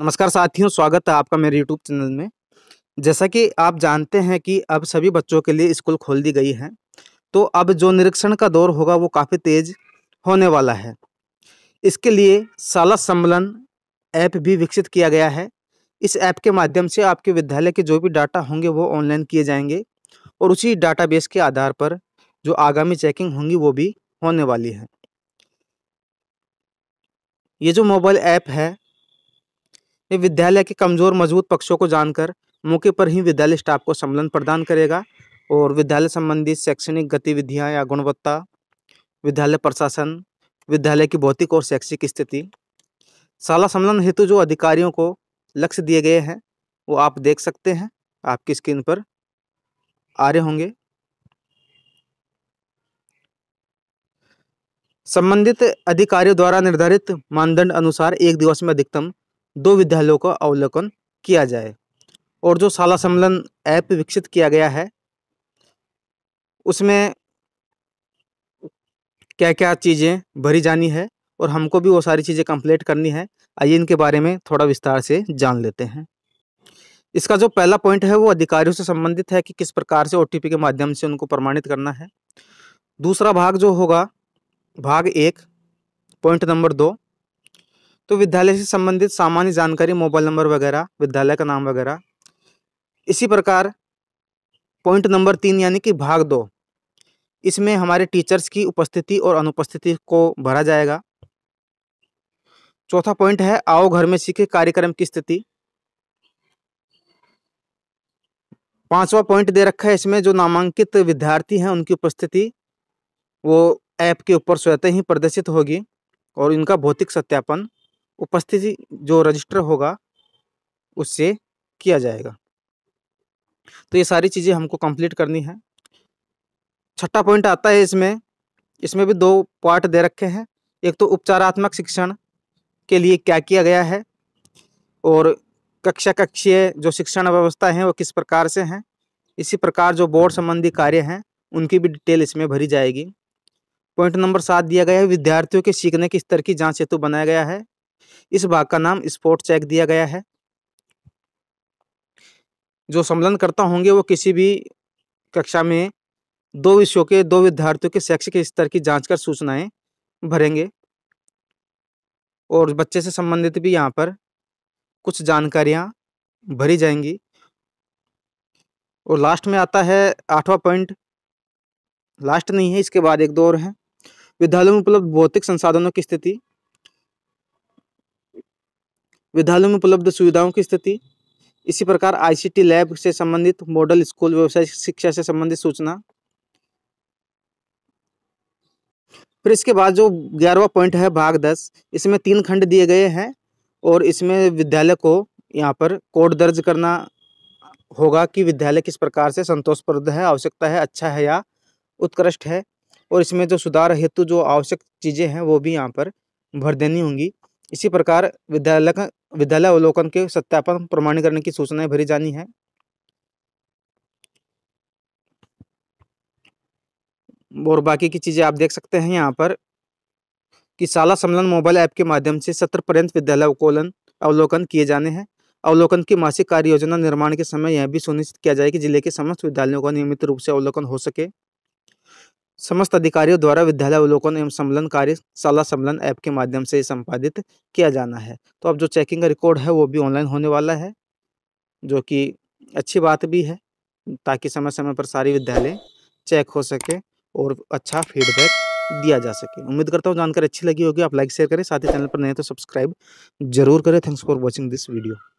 नमस्कार साथियों स्वागत है आपका मेरे यूट्यूब चैनल में जैसा कि आप जानते हैं कि अब सभी बच्चों के लिए स्कूल खोल दी गई है तो अब जो निरीक्षण का दौर होगा वो काफ़ी तेज होने वाला है इसके लिए शाला सम्मेलन ऐप भी विकसित किया गया है इस ऐप के माध्यम से आपके विद्यालय के जो भी डाटा होंगे वो ऑनलाइन किए जाएंगे और उसी डाटा के आधार पर जो आगामी चेकिंग होंगी वो भी होने वाली है ये जो मोबाइल ऐप है विद्यालय के कमजोर मजबूत पक्षों को जानकर मौके पर ही विद्यालय स्टाफ को सम्मेलन प्रदान करेगा और विद्यालय संबंधित शैक्षणिक गतिविधियां या गुणवत्ता विद्यालय प्रशासन विद्यालय की भौतिक और शैक्षिक स्थिति शाला सम्मेलन हेतु जो अधिकारियों को लक्ष्य दिए गए हैं वो आप देख सकते हैं आपकी स्क्रीन पर आ रहे होंगे संबंधित अधिकारियों द्वारा निर्धारित मानदंड अनुसार एक दिवस में अधिकतम दो विद्यालयों का अवलोकन किया जाए और जो शाला सम्मेलन ऐप विकसित किया गया है उसमें क्या क्या चीज़ें भरी जानी है और हमको भी वो सारी चीज़ें कंप्लीट करनी है आइए इनके बारे में थोड़ा विस्तार से जान लेते हैं इसका जो पहला पॉइंट है वो अधिकारियों से संबंधित है कि किस प्रकार से ओ के माध्यम से उनको प्रमाणित करना है दूसरा भाग जो होगा भाग एक पॉइंट नंबर दो तो विद्यालय से संबंधित सामान्य जानकारी मोबाइल नंबर वगैरह विद्यालय का नाम वगैरह इसी प्रकार पॉइंट नंबर तीन यानी कि भाग दो इसमें हमारे टीचर्स की उपस्थिति और अनुपस्थिति को भरा जाएगा चौथा पॉइंट है आओ घर में सीखे कार्यक्रम की स्थिति पांचवा पॉइंट दे रखा है इसमें जो नामांकित विद्यार्थी हैं उनकी उपस्थिति वो ऐप के ऊपर स्वतः ही प्रदर्शित होगी और इनका भौतिक सत्यापन उपस्थिति जो रजिस्टर होगा उससे किया जाएगा तो ये सारी चीज़ें हमको कंप्लीट करनी है छठा पॉइंट आता है इसमें इसमें भी दो पार्ट दे रखे हैं एक तो उपचारात्मक शिक्षण के लिए क्या किया गया है और कक्षा कक्षीय जो शिक्षण व्यवस्था है वो किस प्रकार से हैं इसी प्रकार जो बोर्ड संबंधी कार्य हैं उनकी भी डिटेल इसमें भरी जाएगी पॉइंट नंबर सात दिया गया है विद्यार्थियों के सीखने के स्तर की जांच हेतु बनाया गया है इस भाग का नाम स्पोर्ट चेक दिया गया है जो करता होंगे वो किसी भी कक्षा में दो विषयों के दो विद्यार्थियों के शैक्षिक स्तर की जांच कर सूचनाएं भरेंगे और बच्चे से संबंधित भी यहाँ पर कुछ जानकारियाँ भरी जाएंगी और लास्ट में आता है आठवां पॉइंट लास्ट नहीं है इसके बाद एक दो और है विद्यालय में उपलब्ध भौतिक संसाधनों की स्थिति विद्यालयों में उपलब्ध सुविधाओं की स्थिति इसी प्रकार आईसीटी लैब से संबंधित मॉडल स्कूल व्यवसाय शिक्षा से संबंधित सूचना फिर इसके बाद जो ग्यारहवा पॉइंट है भाग दस इसमें तीन खंड दिए गए हैं और इसमें विद्यालय को यहाँ पर कोड दर्ज करना होगा कि विद्यालय किस प्रकार से संतोषप्रद है आवश्यकता है अच्छा है या उत्कृष्ट है और इसमें जो सुधार हेतु जो आवश्यक चीज़ें हैं वो भी यहाँ पर भर देनी होंगी इसी प्रकार विद्यालय का विद्यालय अवलोकन के सत्यापन प्रमाणीकरण की सूचनाएं भरी जानी है और बाकी की चीज़ें आप देख सकते हैं यहाँ पर कि शाला सम्मेलन मोबाइल ऐप के माध्यम से सत्र पर्यंत विद्यालय अवकोलन अवलोकन किए जाने हैं अवलोकन की मासिक कार्य योजना निर्माण के समय यह भी सुनिश्चित किया जाए कि जिले के समस्त विद्यालयों का नियमित रूप से अवलोकन हो सके समस्त अधिकारियों द्वारा विद्यालय अवलोकन एवं सम्मलन कार्य शाला सम्मलन ऐप के माध्यम से संपादित किया जाना है तो अब जो चेकिंग का रिकॉर्ड है वो भी ऑनलाइन होने वाला है जो कि अच्छी बात भी है ताकि समय समय पर सारी विद्यालय चेक हो सके और अच्छा फीडबैक दिया जा सके उम्मीद करता हूँ जानकारी अच्छी लगी होगी आप लाइक शेयर करें साथ ही चैनल पर नए तो सब्सक्राइब जरूर करें thanks for watching this video